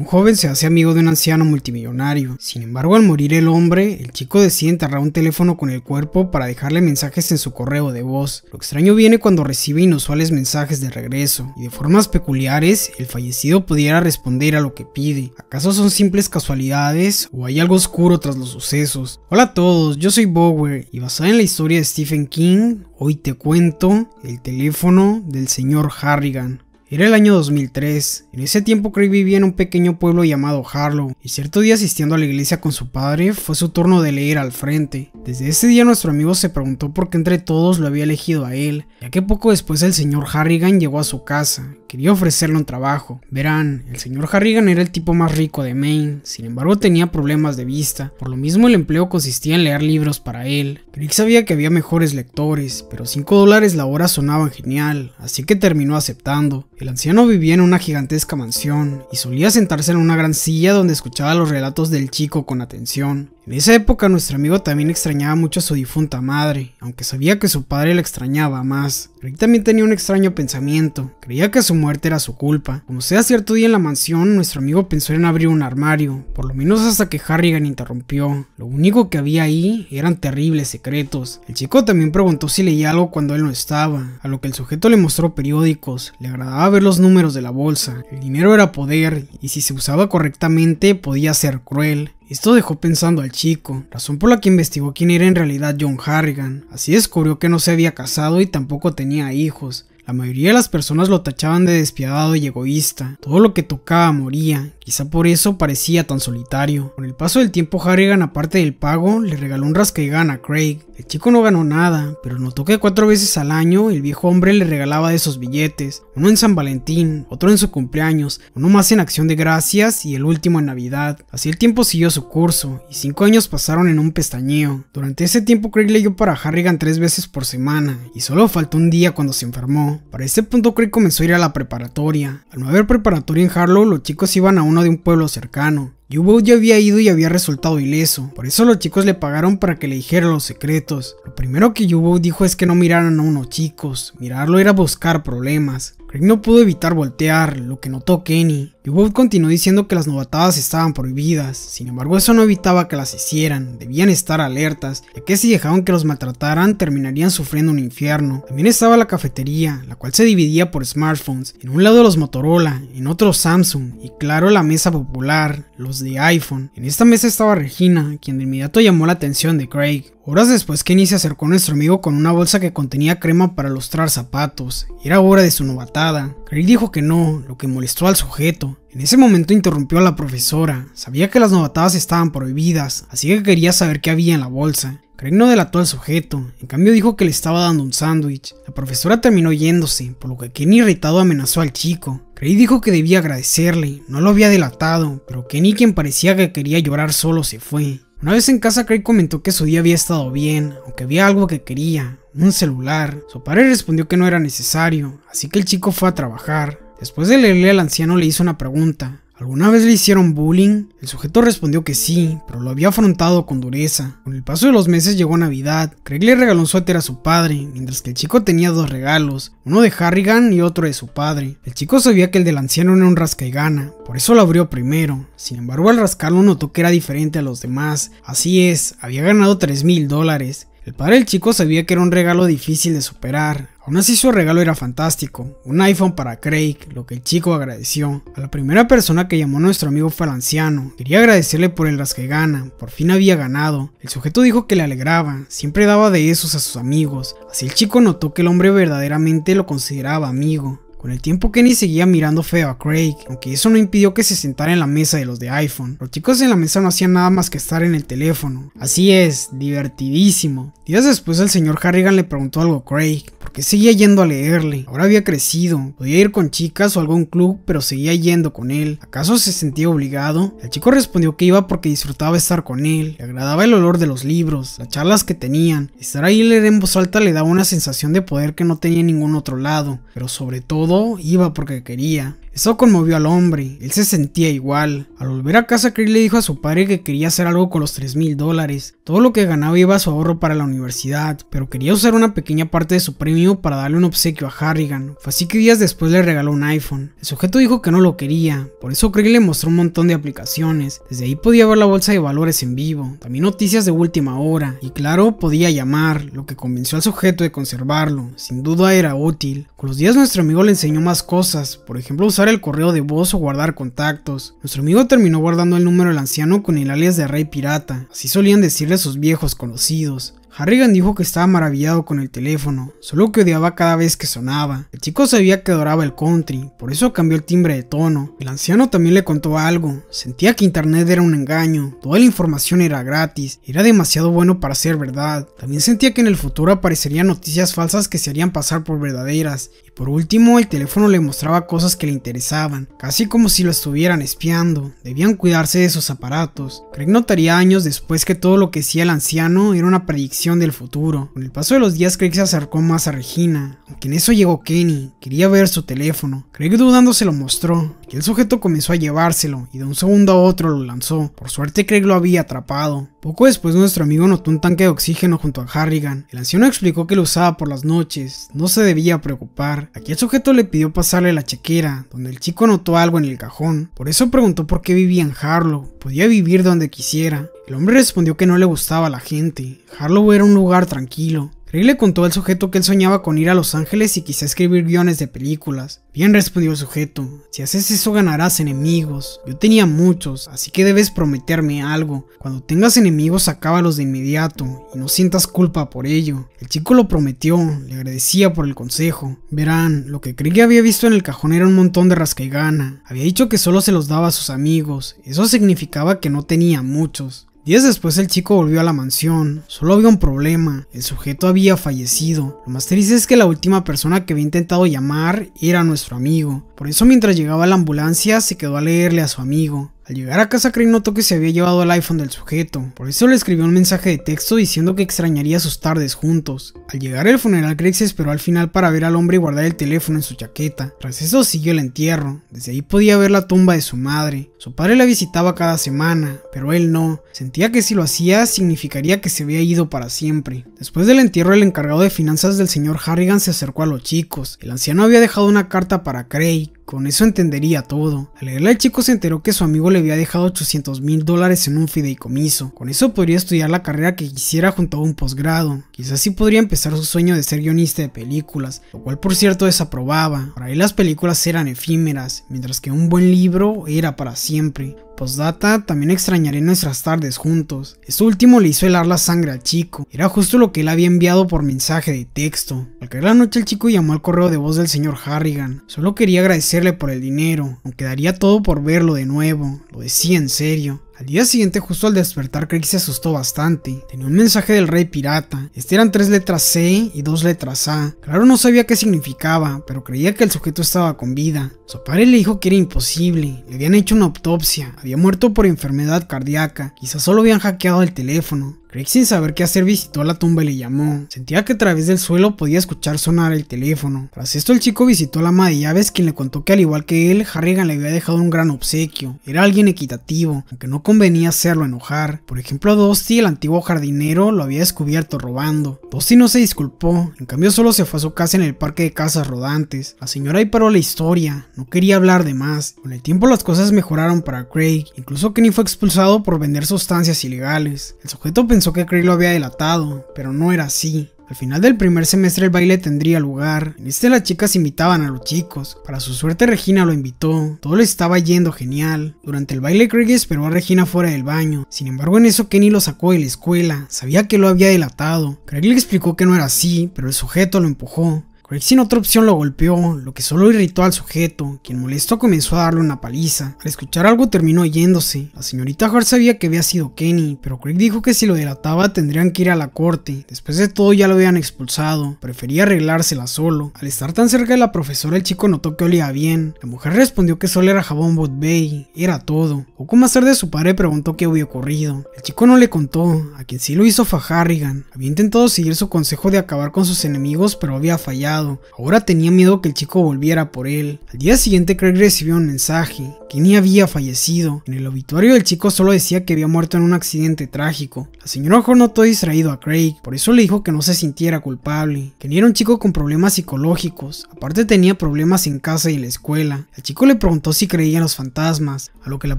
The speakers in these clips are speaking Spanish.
Un joven se hace amigo de un anciano multimillonario. Sin embargo, al morir el hombre, el chico decide enterrar un teléfono con el cuerpo para dejarle mensajes en su correo de voz. Lo extraño viene cuando recibe inusuales mensajes de regreso, y de formas peculiares, el fallecido pudiera responder a lo que pide. ¿Acaso son simples casualidades o hay algo oscuro tras los sucesos? Hola a todos, yo soy Bower, y basada en la historia de Stephen King, hoy te cuento el teléfono del señor Harrigan. Era el año 2003. En ese tiempo Craig vivía en un pequeño pueblo llamado Harlow, y cierto día asistiendo a la iglesia con su padre, fue su turno de leer al frente. Desde ese día nuestro amigo se preguntó por qué entre todos lo había elegido a él, ya que poco después el señor Harrigan llegó a su casa, quería ofrecerle un trabajo. Verán, el señor Harrigan era el tipo más rico de Maine, sin embargo tenía problemas de vista, por lo mismo el empleo consistía en leer libros para él. Craig sabía que había mejores lectores, pero 5 dólares la hora sonaban genial, así que terminó aceptando. El anciano vivía en una gigantesca mansión y solía sentarse en una gran silla donde escuchaba los relatos del chico con atención. En esa época nuestro amigo también extrañaba mucho a su difunta madre, aunque sabía que su padre la extrañaba más. Rick también tenía un extraño pensamiento, creía que su muerte era su culpa. Como sea cierto día en la mansión, nuestro amigo pensó en abrir un armario, por lo menos hasta que Harrigan interrumpió. Lo único que había ahí eran terribles secretos. El chico también preguntó si leía algo cuando él no estaba, a lo que el sujeto le mostró periódicos, le agradaba ver los números de la bolsa. El dinero era poder, y si se usaba correctamente podía ser cruel. Esto dejó pensando al chico, razón por la que investigó quién era en realidad John Harrigan. Así descubrió que no se había casado y tampoco tenía hijos. La mayoría de las personas lo tachaban de despiadado y egoísta. Todo lo que tocaba moría, Quizá por eso parecía tan solitario. Con el paso del tiempo, Harrigan, aparte del pago, le regaló un rascaigán a Craig. El chico no ganó nada, pero notó que cuatro veces al año el viejo hombre le regalaba de esos billetes, uno en San Valentín, otro en su cumpleaños, uno más en acción de gracias y el último en Navidad. Así el tiempo siguió su curso, y cinco años pasaron en un pestañeo. Durante ese tiempo Craig leyó para Harrigan tres veces por semana, y solo faltó un día cuando se enfermó. Para ese punto Craig comenzó a ir a la preparatoria. Al no haber preparatoria en Harlow, los chicos iban a una de un pueblo cercano. Yubo ya había ido y había resultado ileso, por eso los chicos le pagaron para que le dijera los secretos. Lo primero que Yubo dijo es que no miraran a unos chicos, mirarlo era buscar problemas. Craig no pudo evitar voltear, lo que notó Kenny. Yubo continuó diciendo que las novatadas estaban prohibidas, sin embargo eso no evitaba que las hicieran, debían estar alertas, ya que si dejaban que los maltrataran terminarían sufriendo un infierno. También estaba la cafetería, la cual se dividía por smartphones, en un lado los Motorola, en otro Samsung y claro la mesa popular, los de iPhone. En esta mesa estaba Regina, quien de inmediato llamó la atención de Craig. Horas después, Kenny se acercó a nuestro amigo con una bolsa que contenía crema para lustrar zapatos. Era hora de su novatada. Craig dijo que no, lo que molestó al sujeto. En ese momento interrumpió a la profesora. Sabía que las novatadas estaban prohibidas, así que quería saber qué había en la bolsa. Craig no delató al sujeto, en cambio dijo que le estaba dando un sándwich. La profesora terminó yéndose, por lo que Kenny irritado amenazó al chico. Craig dijo que debía agradecerle, no lo había delatado, pero Kenny quien parecía que quería llorar solo se fue. Una vez en casa, Craig comentó que su día había estado bien, aunque había algo que quería, un celular. Su padre respondió que no era necesario, así que el chico fue a trabajar. Después de leerle al anciano le hizo una pregunta, ¿Alguna vez le hicieron bullying? El sujeto respondió que sí, pero lo había afrontado con dureza. Con el paso de los meses llegó Navidad. Craig le regaló un suéter a su padre, mientras que el chico tenía dos regalos, uno de Harrigan y otro de su padre. El chico sabía que el del anciano era un gana, por eso lo abrió primero. Sin embargo, al rascarlo notó que era diferente a los demás. Así es, había ganado 3 mil dólares. El padre del chico sabía que era un regalo difícil de superar, Aún así su regalo era fantástico, un iPhone para Craig, lo que el chico agradeció. A la primera persona que llamó nuestro amigo fue el anciano, quería agradecerle por el gana, por fin había ganado. El sujeto dijo que le alegraba, siempre daba de esos a sus amigos, así el chico notó que el hombre verdaderamente lo consideraba amigo. Con el tiempo Kenny seguía mirando feo a Craig, aunque eso no impidió que se sentara en la mesa de los de iPhone. Los chicos en la mesa no hacían nada más que estar en el teléfono. Así es, divertidísimo. Días después el señor Harrigan le preguntó algo a Craig, que seguía yendo a leerle. Ahora había crecido, podía ir con chicas o algún club, pero seguía yendo con él. ¿Acaso se sentía obligado? El chico respondió que iba porque disfrutaba estar con él, le agradaba el olor de los libros, las charlas que tenían. Estar ahí leer en voz alta le daba una sensación de poder que no tenía en ningún otro lado, pero sobre todo iba porque quería. Eso conmovió al hombre, él se sentía igual. Al volver a casa, Craig le dijo a su padre que quería hacer algo con los 3000 mil dólares. Todo lo que ganaba iba a su ahorro para la universidad, pero quería usar una pequeña parte de su premio para darle un obsequio a Harrigan. Fue así que días después le regaló un iPhone. El sujeto dijo que no lo quería, por eso Craig le mostró un montón de aplicaciones. Desde ahí podía ver la bolsa de valores en vivo, también noticias de última hora, y claro, podía llamar, lo que convenció al sujeto de conservarlo. Sin duda era útil. Con los días nuestro amigo le enseñó más cosas, por ejemplo, usar el correo de voz o guardar contactos. Nuestro amigo terminó guardando el número del anciano con el alias de Rey Pirata, así solían decirle sus viejos conocidos. Harrigan dijo que estaba maravillado con el teléfono, solo que odiaba cada vez que sonaba. El chico sabía que adoraba el country, por eso cambió el timbre de tono. El anciano también le contó algo, sentía que internet era un engaño, toda la información era gratis, era demasiado bueno para ser verdad. También sentía que en el futuro aparecerían noticias falsas que se harían pasar por verdaderas. Y por último, el teléfono le mostraba cosas que le interesaban, casi como si lo estuvieran espiando. Debían cuidarse de sus aparatos. Craig notaría años después que todo lo que hacía el anciano era una predicción del futuro. Con el paso de los días, Craig se acercó más a Regina, aunque en eso llegó Kenny, quería ver su teléfono. Craig dudando se lo mostró, Aquí el sujeto comenzó a llevárselo y de un segundo a otro lo lanzó. Por suerte Craig lo había atrapado. Poco después nuestro amigo notó un tanque de oxígeno junto a Harrigan. El anciano explicó que lo usaba por las noches, no se debía preocupar. Aquí el sujeto le pidió pasarle la chequera, donde el chico notó algo en el cajón. Por eso preguntó por qué vivía en Harlow, podía vivir donde quisiera. El hombre respondió que no le gustaba a la gente, Harlow era un lugar tranquilo, Craig le contó al sujeto que él soñaba con ir a Los Ángeles y quizá escribir guiones de películas. Bien respondió el sujeto, si haces eso ganarás enemigos. Yo tenía muchos, así que debes prometerme algo. Cuando tengas enemigos acábalos de inmediato y no sientas culpa por ello. El chico lo prometió, le agradecía por el consejo. Verán, lo que Craig había visto en el cajón era un montón de gana. Había dicho que solo se los daba a sus amigos, eso significaba que no tenía muchos. Días después el chico volvió a la mansión, solo había un problema, el sujeto había fallecido. Lo más triste es que la última persona que había intentado llamar era nuestro amigo, por eso mientras llegaba la ambulancia se quedó a leerle a su amigo. Al llegar a casa Craig notó que se había llevado el iPhone del sujeto, por eso le escribió un mensaje de texto diciendo que extrañaría sus tardes juntos. Al llegar al funeral Craig se esperó al final para ver al hombre y guardar el teléfono en su chaqueta. Tras eso siguió el entierro, desde ahí podía ver la tumba de su madre. Su padre la visitaba cada semana, pero él no, sentía que si lo hacía significaría que se había ido para siempre. Después del entierro el encargado de finanzas del señor Harrigan se acercó a los chicos, el anciano había dejado una carta para Craig, con eso entendería todo. Al leerla el chico se enteró que su amigo le había dejado 800 mil dólares en un fideicomiso. Con eso podría estudiar la carrera que quisiera junto a un posgrado. Quizás sí podría empezar su sueño de ser guionista de películas, lo cual por cierto desaprobaba. Para él las películas eran efímeras, mientras que un buen libro era para siempre. Postdata, también extrañaré nuestras tardes juntos. Esto último le hizo helar la sangre al chico. Era justo lo que él había enviado por mensaje de texto. Al caer la noche el chico llamó al correo de voz del señor Harrigan. Solo quería agradecerle por el dinero, aunque daría todo por verlo de nuevo. Lo decía en serio. Al día siguiente, justo al despertar, Craig se asustó bastante. Tenía un mensaje del rey pirata. Este eran tres letras C y dos letras A. Claro, no sabía qué significaba, pero creía que el sujeto estaba con vida. Su padre le dijo que era imposible. Le habían hecho una autopsia. Había muerto por enfermedad cardíaca. Quizás solo habían hackeado el teléfono. Craig sin saber qué hacer visitó la tumba y le llamó. Sentía que a través del suelo podía escuchar sonar el teléfono. Tras esto el chico visitó a la ama de llaves quien le contó que al igual que él, Harrigan le había dejado un gran obsequio. Era alguien equitativo, aunque no convenía hacerlo enojar. Por ejemplo, Dusty, el antiguo jardinero, lo había descubierto robando. Dusty no se disculpó, en cambio solo se fue a su casa en el parque de casas rodantes. La señora ahí paró la historia, no quería hablar de más. Con el tiempo las cosas mejoraron para Craig, incluso Kenny fue expulsado por vender sustancias ilegales. El sujeto pensó pensó que Craig lo había delatado, pero no era así. Al final del primer semestre el baile tendría lugar. En este las chicas invitaban a los chicos. Para su suerte Regina lo invitó. Todo le estaba yendo genial. Durante el baile Craig esperó a Regina fuera del baño. Sin embargo en eso Kenny lo sacó de la escuela. Sabía que lo había delatado. Craig le explicó que no era así, pero el sujeto lo empujó. Craig sin otra opción lo golpeó, lo que solo irritó al sujeto, quien molesto comenzó a darle una paliza. Al escuchar algo terminó yéndose. La señorita Hart sabía que había sido Kenny, pero Craig dijo que si lo delataba tendrían que ir a la corte. Después de todo ya lo habían expulsado, prefería arreglársela solo. Al estar tan cerca de la profesora el chico notó que olía bien. La mujer respondió que solo era jabón Bot Bay, era todo. Poco más tarde su padre preguntó qué había ocurrido. El chico no le contó, a quien sí lo hizo fue Había intentado seguir su consejo de acabar con sus enemigos pero había fallado. Ahora tenía miedo que el chico volviera por él. Al día siguiente Craig recibió un mensaje. Kenny había fallecido. En el obituario el chico solo decía que había muerto en un accidente trágico. La señora notó distraído a Craig, por eso le dijo que no se sintiera culpable. Kenny era un chico con problemas psicológicos, aparte tenía problemas en casa y en la escuela. El chico le preguntó si creía en los fantasmas, a lo que la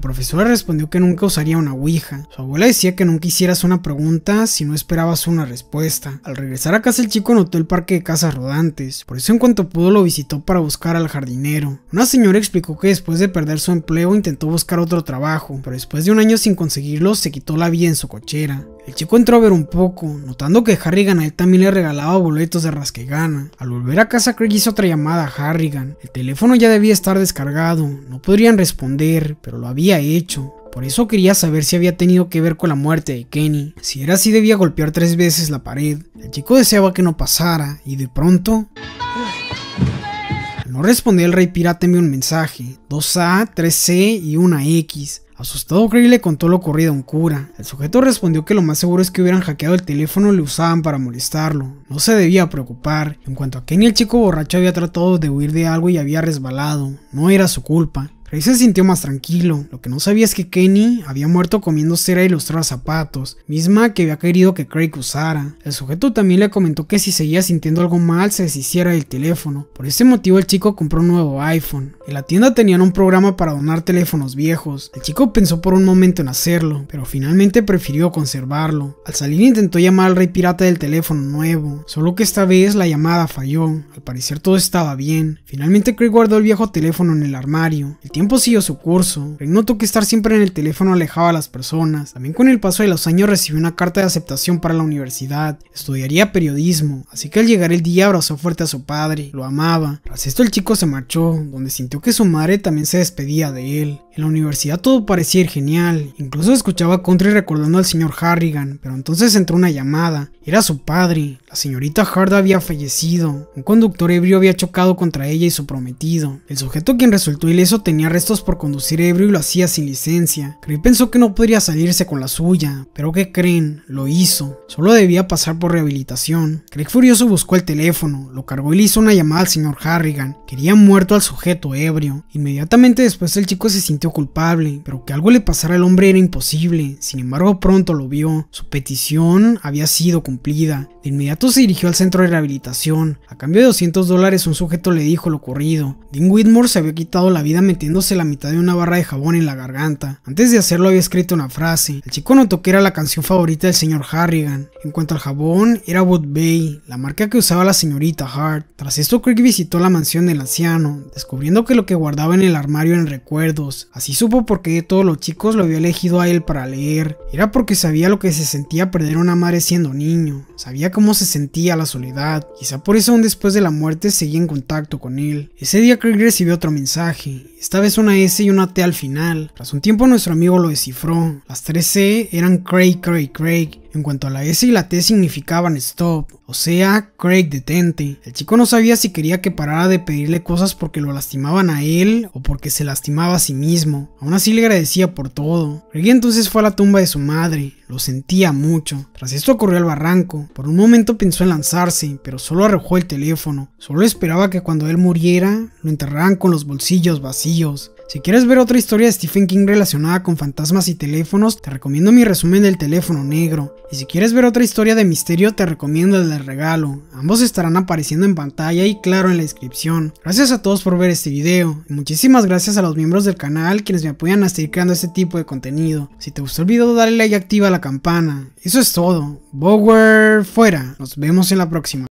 profesora respondió que nunca usaría una ouija. Su abuela decía que nunca hicieras una pregunta si no esperabas una respuesta. Al regresar a casa el chico notó el parque de casas rodantes. Por eso en cuanto pudo lo visitó para buscar al jardinero. Una señora explicó que después de perder su empleo intentó buscar otro trabajo, pero después de un año sin conseguirlo se quitó la vida en su cochera. El chico entró a ver un poco, notando que Harrigan a él también le regalaba boletos de rasquegana. Al volver a casa, Craig hizo otra llamada a Harrigan. El teléfono ya debía estar descargado, no podrían responder, pero lo había hecho. Por eso quería saber si había tenido que ver con la muerte de Kenny. Si era así debía golpear tres veces la pared. El chico deseaba que no pasara y de pronto... no respondió el rey pirata envió un mensaje, 2A, 3C y 1X. Asustado, Craig le contó lo ocurrido a un cura. El sujeto respondió que lo más seguro es que hubieran hackeado el teléfono y lo usaban para molestarlo. No se debía preocupar. En cuanto a Kenny, el chico borracho había tratado de huir de algo y había resbalado. No era su culpa. Craig se sintió más tranquilo, lo que no sabía es que Kenny había muerto comiendo cera ilustrar zapatos, misma que había querido que Craig usara. El sujeto también le comentó que si seguía sintiendo algo mal se deshiciera del teléfono, por ese motivo el chico compró un nuevo iPhone. En la tienda tenían un programa para donar teléfonos viejos, el chico pensó por un momento en hacerlo, pero finalmente prefirió conservarlo. Al salir intentó llamar al rey pirata del teléfono nuevo, solo que esta vez la llamada falló, al parecer todo estaba bien. Finalmente Craig guardó el viejo teléfono en el armario, tiempo siguió su curso. Rick notó que estar siempre en el teléfono alejaba a las personas. También con el paso de los años recibió una carta de aceptación para la universidad. Estudiaría periodismo, así que al llegar el día abrazó fuerte a su padre, lo amaba. Tras esto el chico se marchó, donde sintió que su madre también se despedía de él. En la universidad todo parecía ir genial, incluso escuchaba country recordando al señor Harrigan, pero entonces entró una llamada. Era su padre. La señorita Hard había fallecido. Un conductor ebrio había chocado contra ella y su prometido. El sujeto quien resultó ileso tenía restos por conducir ebrio y lo hacía sin licencia. Craig pensó que no podría salirse con la suya, pero ¿qué creen? Lo hizo. Solo debía pasar por rehabilitación. Craig furioso buscó el teléfono, lo cargó y le hizo una llamada al señor Harrigan. Quería muerto al sujeto ebrio. Inmediatamente después el chico se sintió culpable, pero que algo le pasara al hombre era imposible. Sin embargo, pronto lo vio. Su petición había sido cumplida. De inmediato se dirigió al centro de rehabilitación. A cambio de 200 dólares, un sujeto le dijo lo ocurrido. Dean Whitmore se había quitado la vida metiéndose la mitad de una barra de jabón en la garganta. Antes de hacerlo, había escrito una frase. El chico notó que era la canción favorita del señor Harrigan. En cuanto al jabón, era Wood Bay, la marca que usaba la señorita Hart. Tras esto, Craig visitó la mansión del anciano, descubriendo que lo que guardaba en el armario eran recuerdos. Así supo por qué todos los chicos lo había elegido a él para leer. Era porque sabía lo que se sentía perder una madre siendo niño. Sabía cómo se sentía la soledad. Quizá por eso aún después de la muerte seguía en contacto con él. Ese día Craig recibió otro mensaje, esta vez una S y una T al final. Tras un tiempo nuestro amigo lo descifró. Las tres C eran Craig, Craig, Craig. En cuanto a la S y la T significaban stop, o sea, Craig detente. El chico no sabía si quería que parara de pedirle cosas porque lo lastimaban a él o porque se lastimaba a sí mismo. Aún así le agradecía por todo. Craig entonces fue a la tumba de su madre, lo sentía mucho. Tras esto corrió al barranco. Por un momento pensó en lanzarse, pero solo arrojó el teléfono. Solo esperaba que cuando él muriera, lo enterraran con los bolsillos vacíos. Si quieres ver otra historia de Stephen King relacionada con fantasmas y teléfonos, te recomiendo mi resumen del teléfono negro. Y si quieres ver otra historia de misterio, te recomiendo el del regalo. Ambos estarán apareciendo en pantalla y claro en la descripción. Gracias a todos por ver este video. Y muchísimas gracias a los miembros del canal quienes me apoyan a seguir creando este tipo de contenido. Si te gustó el video, dale like y activa la campana. Eso es todo. Bower fuera. Nos vemos en la próxima.